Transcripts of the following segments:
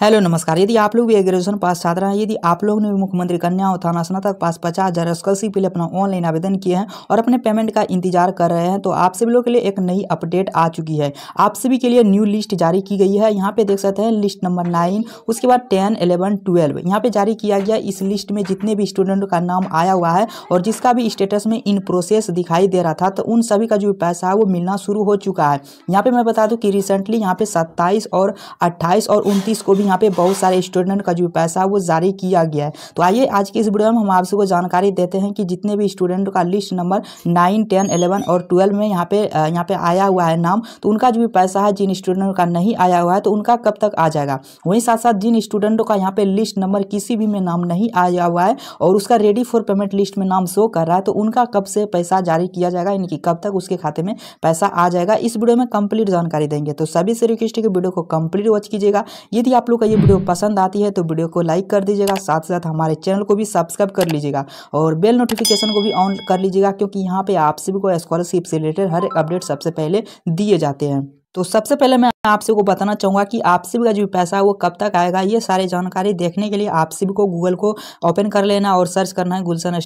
hello नमस्कार यदि आप लोग भी ग्रेजुएशन पास छात्र हैं यदि आप लोग ने भी मुख्यमंत्री कन्या थाना स्नातक पास पचास हज़ार स्कॉलरशिप के लिए अपना ऑनलाइन आवेदन किए हैं और अपने पेमेंट का इंतजार कर रहे हैं तो आप सभी लोगों के लिए एक नई अपडेट आ चुकी है आप सभी के लिए न्यू लिस्ट जारी की गई है यहाँ पे देख सकते हैं लिस्ट नंबर नाइन उसके बाद टेन एलेवन ट्वेल्व यहाँ पर जारी किया गया इस लिस्ट में जितने भी स्टूडेंट का नाम आया हुआ है और जिसका भी स्टेटस में इन प्रोसेस दिखाई दे रहा था तो उन सभी का जो पैसा है वो मिलना शुरू हो चुका है यहाँ पर मैं बता दूँ कि रिसेंटली यहाँ पे सत्ताईस और अट्ठाईस और उनतीस को भी यहाँ पे बहुत सारे स्टूडेंट का जो पैसा वो जारी किया गया है तो आइए आज के इस वीडियो में हम आप सबको जानकारी देते हैं कि जितने भी स्टूडेंट का list number nine ten eleven और ट्वेल्व में यहाँ पे यहाँ पे आया हुआ है नाम तो उनका जो भी पैसा है जिन स्टूडेंट का नहीं आया हुआ है तो उनका कब तक आ जाएगा वहीं साथ साथ जिन स्टूडेंटों का यहाँ पे लिस्ट नंबर किसी भी में नाम नहीं आया हुआ है और उसका रेडी फॉर पेमेंट लिस्ट में नाम शो कर रहा है तो उनका कब से पैसा जारी किया जाएगा यानी कि कब तक उसके खाते में पैसा आ जाएगा इस वीडियो में कंप्लीट जानकारी देंगे तो सभी से रिक्वेस्ट है कि वीडियो को कंप्लीट वॉच कीजिएगा यदि आप लोग का ये वीडियो पसंद आती है तो वीडियो को लाइक कर दीजिएगा साथ साथ हमारे चैनल को भी सब्सक्राइब कर लीजिएगा और बेल नोटिफिकेशन को भी ऑन कर लीजिएगा क्योंकि यहाँ पे आप सभी को स्कॉलरशिप से रिलेटेड हर अपडेट सबसे पहले दिए जाते हैं तो सबसे पहले मैं सभी को बताना चाहूँगा कि सभी का जो पैसा है वो कब तक आएगा ये सारी जानकारी देखने के लिए आप सभी को गूगल को ओपन कर लेना और सर्च करना है गुलशन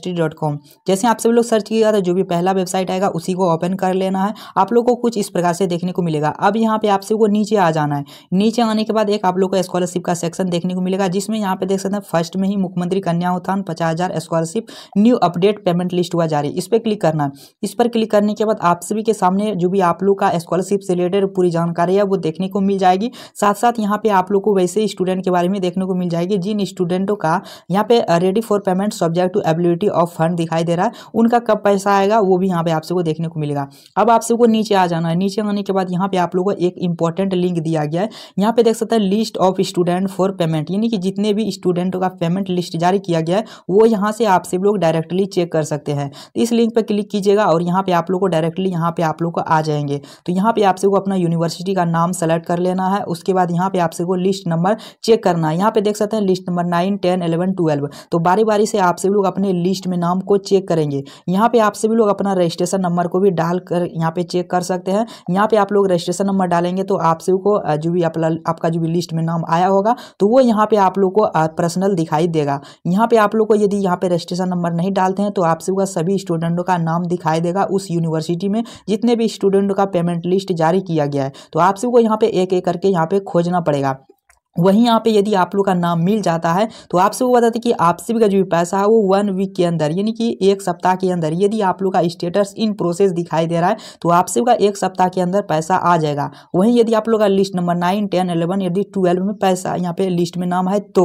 जैसे आप सभी लोग सर्च किएगा तो जो भी पहला वेबसाइट आएगा उसी को ओपन कर लेना है आप लोग को कुछ इस प्रकार से देखने को मिलेगा अब यहाँ पे सभी को नीचे आ जाना है नीचे आने के बाद एक आप लोग को स्कॉलरशिप का सेक्शन देखने को मिलेगा जिसमें यहाँ पे देख सकते हैं फर्स्ट में ही मुख्यमंत्री कन्या उत्थान पचास scholarship new update payment list हुआ जारी इस पर क्लिक करना है इस पर क्लिक करने के बाद आप सभी के सामने जो भी आप लोग का स्कॉलरशिप से रिलेटेड पूरी जानकारी है वो देखने को मिल जाएगी साथ साथ यहाँ पे आप लोग को वैसे स्टूडेंट के बारे में देखने को मिल जाएगी जिन स्टूडेंटों का यहाँ पे ready for payment subject to ability of fund दिखाई दे रहा है उनका कब पैसा आएगा वो भी यहाँ पे आपसे को देखने को मिलेगा अब आप सबको नीचे आ जाना है नीचे आने के बाद यहाँ पे आप लोगों को एक इंपॉर्टेंट लिंक दिया गया है यहाँ पे देख सकते हैं list of student for payment यानी कि जितने भी स्टूडेंटों का पेमेंट लिस्ट जारी किया गया है वो यहाँ से आप सब लोग डायरेक्टली चेक कर सकते हैं इस लिंक पर क्लिक कीजिएगा और यहाँ पे आप लोग को डायरेक्टली यहाँ पे आप लोग को आ जाएंगे तो यहाँ पे आप सबको अपना यूनिवर्सिटी का नाम सेलेक्ट कर लेना है उसके बाद यहाँ पे आपसे वो लिस्ट नंबर चेक करना है यहाँ पे देख सकते हैं list number nine ten eleven twelve तो बारी बारी से आप सभी लोग अपने लिस्ट में नाम को चेक करेंगे यहाँ पे आप सभी लोग अपना रजिस्ट्रेशन नंबर को भी डाल कर यहाँ पे चेक कर सकते हैं यहाँ पे आप लोग रजिस्ट्रेशन नंबर डालेंगे तो आप सभी को जो भी आपका जो भी लिस्ट में नाम आया होगा तो वो यहाँ पे आप लोग को पर्सनल दिखाई देगा यहाँ पे आप लोग को यदि यहाँ पे रजिस्ट्रेशन नंबर नहीं डालते हैं तो आप सभी का सभी स्टूडेंटों का नाम दिखाई देगा उस यूनिवर्सिटी में जितने भी स्टूडेंट का पेमेंट लिस्ट जारी किया गया है तो आप सभी को यहाँ पे एक एक करके यहाँ पे खोजना पड़ेगा वहीं यहाँ पे यदि आप लोग का नाम मिल जाता है तो आपसे वो बताते कि आपसे भी का जो भी पैसा है वो वन वीक के अंदर यानी कि एक सप्ताह के अंदर यदि आप लोग का स्टेटस इन प्रोसेस दिखाई दे रहा है तो आपसे का एक सप्ताह के अंदर पैसा आ जाएगा वहीं यदि आप लोग का list number nine ten eleven यदि ट्वेल्व में पैसा यहाँ पे लिस्ट में नाम है तो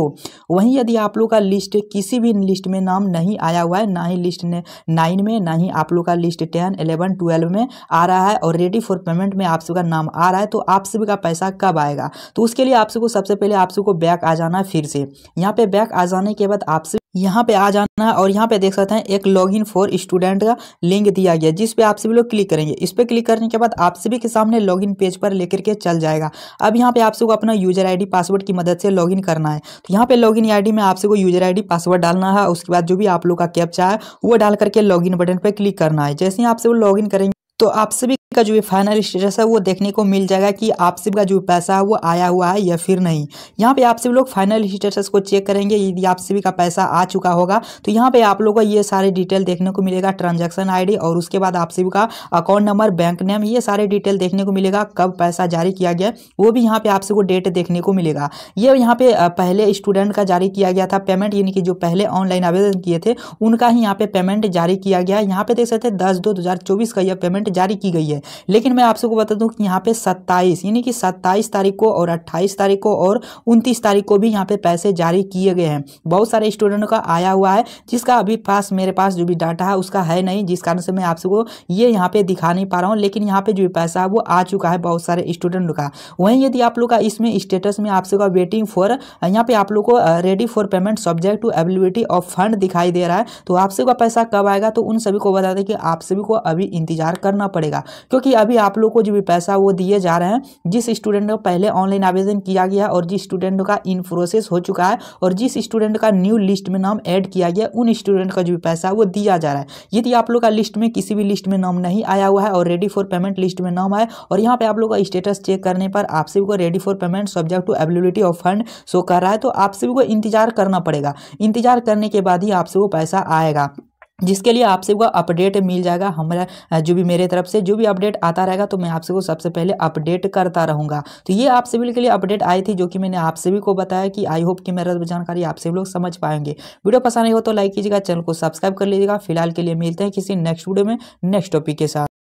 वहीं यदि आप लोग का लिस्ट किसी भी लिस्ट में नाम नहीं आया हुआ है ना ही लिस्ट ने नाइन में ना ही आप लोग का लिस्ट टेन एलेवन ट्वेल्व में आ रहा है और रेडी फॉर पेमेंट में आप सबका नाम आ रहा है तो आप सभी का पैसा कब आएगा तो उसके लिए आप सबको सबसे पहले आप सबको बैक आ जाना है फिर से यहाँ पे बैक आ जाने के बाद आपसे यहाँ पे आ जाना है और यहाँ पे देख सकते हैं एक लॉगिन फॉर स्टूडेंट का लिंक दिया गया जिस पे आप सभी लोग क्लिक करेंगे इस पे क्लिक करने के बाद आप सभी के सामने लॉगिन पेज पर लेकर के चल जाएगा अब यहाँ पे आप सबको अपना यूजर आईडी पासवर्ड की मदद से लॉगिन करना है तो यहाँ पे लॉगिन आईडी में आप सबको यूजर आईडी पासवर्ड डालना है उसके बाद जो भी आप लोग का कैप्चा है वो डाल करके लॉगिन बटन पर क्लिक करना है जैसे ही आप सब लॉगिन करेंगे तो आप सभी का जो भी फाइनल स्टेटस है वो देखने को मिल जाएगा कि आपसे का जो पैसा है वो आया हुआ है या फिर नहीं यहाँ पे आप सभी लोग फाइनल स्टेटस को चेक करेंगे यदि आप सभी का पैसा आ चुका होगा तो यहाँ पे आप लोगों को ये सारे डिटेल देखने को मिलेगा ट्रांजैक्शन आईडी और उसके बाद आप सभी का अकाउंट नंबर बैंक नेम ये सारे डिटेल देखने को मिलेगा कब पैसा जारी किया गया वो भी यहाँ पे आप सबको डेट देखने को मिलेगा ये यहाँ पे पहले स्टूडेंट का जारी किया गया था पेमेंट यानी कि जो पहले ऑनलाइन आवेदन किए थे उनका ही यहाँ पे पेमेंट जारी किया गया यहाँ पे देख सकते हैं दस दो दो का यह पेमेंट जारी की गई है लेकिन मैं आप सबको बता दूं कि यहाँ पे 27 यानी कि 27 तारीख को और 28 तारीख को और 29 तारीख को भी यहाँ पे पैसे जारी किए गए हैं बहुत सारे स्टूडेंट का आया हुआ है जिसका अभी पास मेरे पास जो भी डाटा है उसका है नहीं जिस कारण से मैं आप सबको ये यहाँ पे दिखा नहीं पा रहा हूँ लेकिन यहाँ पे जो पैसा है वो आ चुका है बहुत सारे स्टूडेंट का वहीं यदि आप लोग का इसमें स्टेटस में आप सबका वेटिंग फॉर यहाँ पे आप लोग को ready for payment subject to ability of fund दिखाई दे रहा है तो आप सबका पैसा कब आएगा तो उन सभी को बता दें कि आप सभी को अभी इंतजार करना पड़ेगा क्योंकि अभी आप लोग को जो भी पैसा वो दिए जा रहे हैं जिस स्टूडेंट का पहले ऑनलाइन आवेदन किया गया और जिस स्टूडेंट का इन प्रोसेस हो चुका है और जिस स्टूडेंट का न्यू लिस्ट में नाम ऐड किया गया उन स्टूडेंट का जो भी पैसा वो दिया जा रहा है यदि आप लोग का लिस्ट में किसी भी लिस्ट में नाम नहीं आया हुआ है और रेडी फॉर पेमेंट लिस्ट में नाम आए और यहाँ पर आप लोग का स्टेटस चेक करने पर आप सभी को ready for payment subject to ability of fund show कर रहा है तो आप सभी को इंतजार करना पड़ेगा इंतजार करने के बाद ही आपसे वो पैसा आएगा जिसके लिए आपसे वो अपडेट मिल जाएगा हमारा जो भी मेरे तरफ से जो भी अपडेट आता रहेगा तो मैं आपसे को सबसे पहले अपडेट करता रहूँगा तो ये आप सभी के लिए अपडेट आई थी जो कि मैंने आप सभी को बताया कि आई होप कि मेरा जानकारी आप सभी लोग समझ पाएंगे वीडियो पसंद नहीं हो तो लाइक कीजिएगा चैनल को सब्सक्राइब कर लीजिएगा फिलहाल के लिए मिलते हैं किसी नेक्स्ट वीडियो में नेक्स्ट टॉपिक के साथ